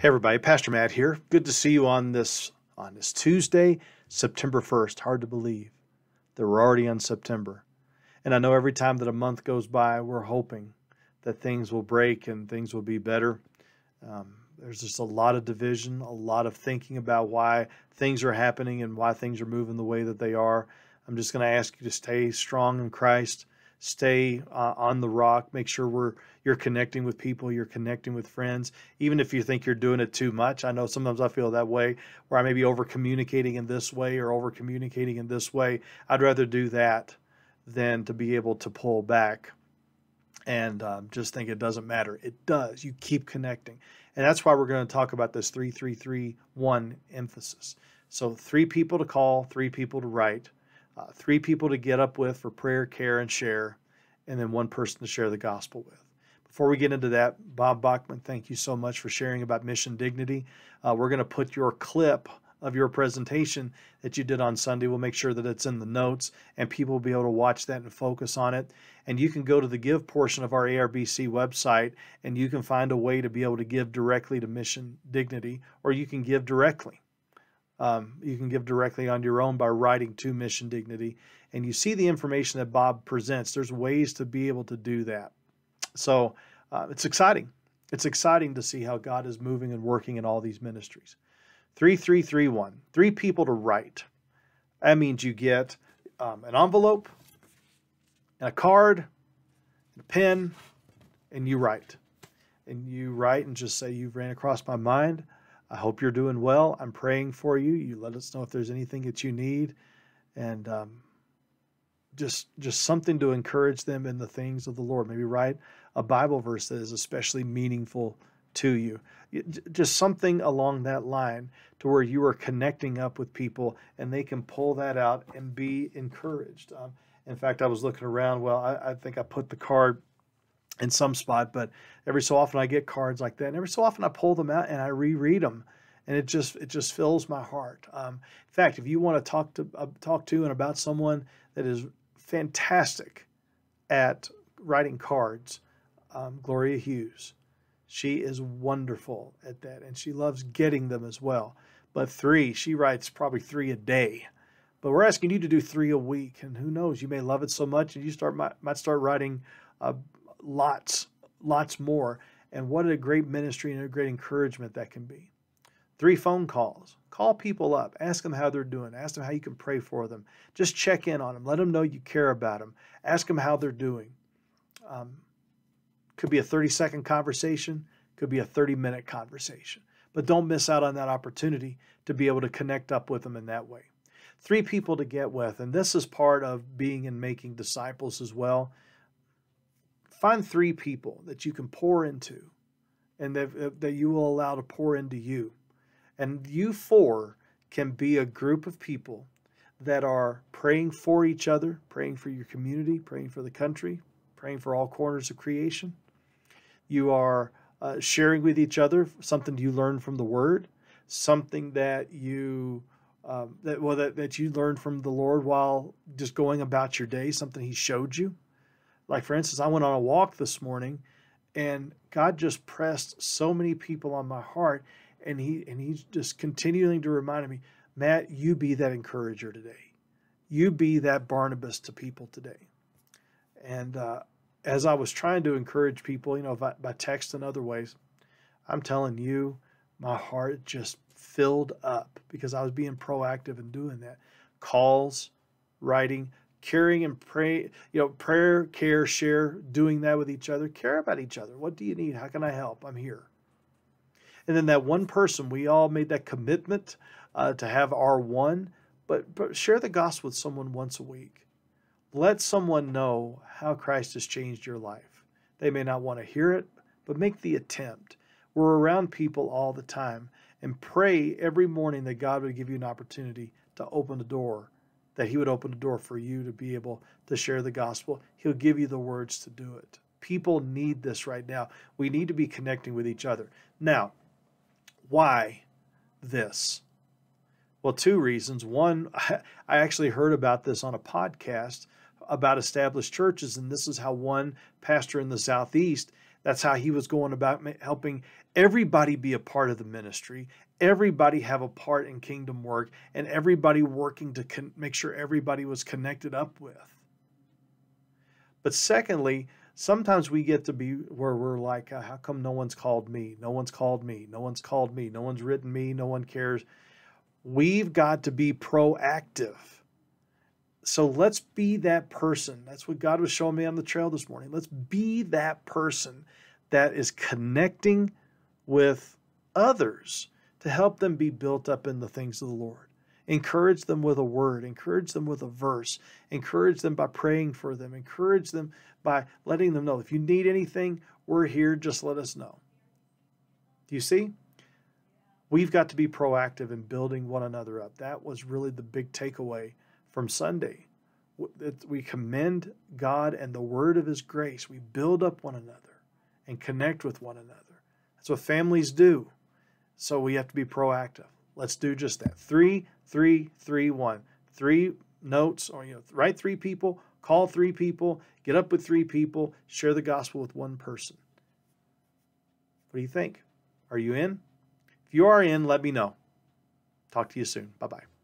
Hey everybody, Pastor Matt here. Good to see you on this on this Tuesday, September 1st. Hard to believe that we're already on September. And I know every time that a month goes by, we're hoping that things will break and things will be better. Um, there's just a lot of division, a lot of thinking about why things are happening and why things are moving the way that they are. I'm just going to ask you to stay strong in Christ stay uh, on the rock make sure we're you're connecting with people you're connecting with friends even if you think you're doing it too much i know sometimes i feel that way where i may be over communicating in this way or over communicating in this way i'd rather do that than to be able to pull back and um, just think it doesn't matter it does you keep connecting and that's why we're going to talk about this 3331 emphasis so three people to call three people to write uh, three people to get up with for prayer, care, and share, and then one person to share the gospel with. Before we get into that, Bob Bachman, thank you so much for sharing about Mission Dignity. Uh, we're going to put your clip of your presentation that you did on Sunday. We'll make sure that it's in the notes and people will be able to watch that and focus on it. And you can go to the give portion of our ARBC website and you can find a way to be able to give directly to Mission Dignity or you can give directly. Um, you can give directly on your own by writing to Mission Dignity. And you see the information that Bob presents. There's ways to be able to do that. So uh, it's exciting. It's exciting to see how God is moving and working in all these ministries. 3331, three people to write. That means you get um, an envelope, and a card, and a pen, and you write. And you write and just say, You've ran across my mind. I hope you're doing well. I'm praying for you. You let us know if there's anything that you need, and um, just just something to encourage them in the things of the Lord. Maybe write a Bible verse that is especially meaningful to you. Just something along that line to where you are connecting up with people and they can pull that out and be encouraged. Um, in fact, I was looking around. Well, I, I think I put the card in some spot, but every so often I get cards like that, and every so often I pull them out and I reread them, and it just it just fills my heart. Um, in fact, if you want to talk to uh, talk to and about someone that is fantastic at writing cards, um, Gloria Hughes, she is wonderful at that, and she loves getting them as well. But three, she writes probably three a day. But we're asking you to do three a week, and who knows, you may love it so much, and you start might, might start writing. Uh, lots, lots more. And what a great ministry and a great encouragement that can be. Three phone calls. Call people up. Ask them how they're doing. Ask them how you can pray for them. Just check in on them. Let them know you care about them. Ask them how they're doing. Um, could be a 30 second conversation, could be a 30 minute conversation. But don't miss out on that opportunity to be able to connect up with them in that way. Three people to get with, and this is part of being and making disciples as well, find three people that you can pour into and that, that you will allow to pour into you. And you four can be a group of people that are praying for each other, praying for your community, praying for the country, praying for all corners of creation. You are uh, sharing with each other something you learn from the Word, something that you um, that well that, that you learned from the Lord while just going about your day, something He showed you. Like, for instance, I went on a walk this morning and God just pressed so many people on my heart. And he and he's just continuing to remind me, Matt, you be that encourager today. You be that Barnabas to people today. And uh, as I was trying to encourage people, you know, by, by text and other ways, I'm telling you, my heart just filled up because I was being proactive in doing that. Calls, writing, caring and pray, you know, prayer, care, share, doing that with each other. Care about each other. What do you need? How can I help? I'm here. And then that one person, we all made that commitment uh, to have our one, but, but share the gospel with someone once a week. Let someone know how Christ has changed your life. They may not want to hear it, but make the attempt. We're around people all the time and pray every morning that God would give you an opportunity to open the door that He would open the door for you to be able to share the gospel. He'll give you the words to do it. People need this right now. We need to be connecting with each other. Now, why this? Well, two reasons. One, I actually heard about this on a podcast about established churches, and this is how one pastor in the Southeast that's how he was going about helping everybody be a part of the ministry, everybody have a part in kingdom work, and everybody working to make sure everybody was connected up with. But secondly, sometimes we get to be where we're like, ah, how come no one's called me? No one's called me. No one's called me. No one's written me. No one cares. We've got to be proactive so let's be that person. That's what God was showing me on the trail this morning. Let's be that person that is connecting with others to help them be built up in the things of the Lord. Encourage them with a word, encourage them with a verse, encourage them by praying for them, encourage them by letting them know if you need anything, we're here, just let us know. Do you see? We've got to be proactive in building one another up. That was really the big takeaway from Sunday. We commend God and the word of his grace. We build up one another and connect with one another. That's what families do. So we have to be proactive. Let's do just that. Three, three, three, one. Three notes, or you know, write three people, call three people, get up with three people, share the gospel with one person. What do you think? Are you in? If you are in, let me know. Talk to you soon. Bye bye.